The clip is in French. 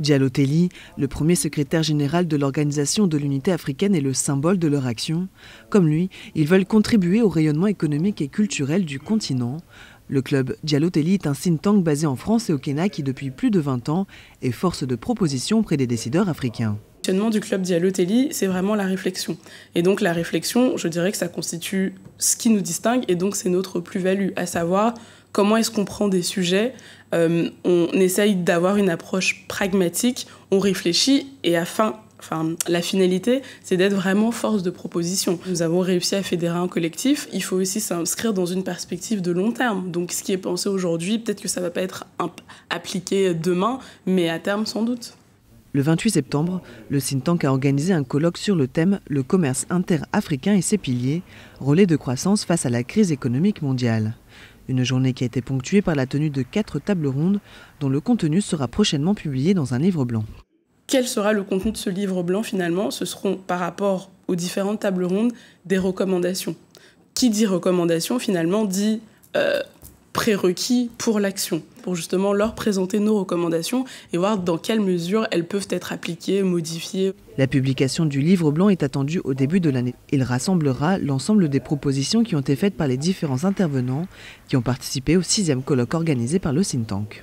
Dialotelli, le premier secrétaire général de l'Organisation de l'Unité africaine, est le symbole de leur action. Comme lui, ils veulent contribuer au rayonnement économique et culturel du continent. Le club Dialotelli est un think tank basé en France et au Kenya qui, depuis plus de 20 ans, est force de proposition auprès des décideurs africains Le fonctionnement du club Dialotelli, c'est vraiment la réflexion. Et donc la réflexion, je dirais que ça constitue ce qui nous distingue et donc c'est notre plus-value, à savoir comment est-ce qu'on prend des sujets, euh, on essaye d'avoir une approche pragmatique, on réfléchit et afin... Enfin, la finalité, c'est d'être vraiment force de proposition. Nous avons réussi à fédérer un collectif. Il faut aussi s'inscrire dans une perspective de long terme. Donc, ce qui est pensé aujourd'hui, peut-être que ça ne va pas être appliqué demain, mais à terme, sans doute. Le 28 septembre, le Sintank a organisé un colloque sur le thème Le commerce interafricain et ses piliers, relais de croissance face à la crise économique mondiale. Une journée qui a été ponctuée par la tenue de quatre tables rondes, dont le contenu sera prochainement publié dans un livre blanc. Quel sera le contenu de ce livre blanc finalement Ce seront par rapport aux différentes tables rondes des recommandations. Qui dit recommandations finalement dit euh, prérequis pour l'action, pour justement leur présenter nos recommandations et voir dans quelle mesure elles peuvent être appliquées, modifiées. La publication du livre blanc est attendue au début de l'année. Il rassemblera l'ensemble des propositions qui ont été faites par les différents intervenants qui ont participé au sixième colloque organisé par le think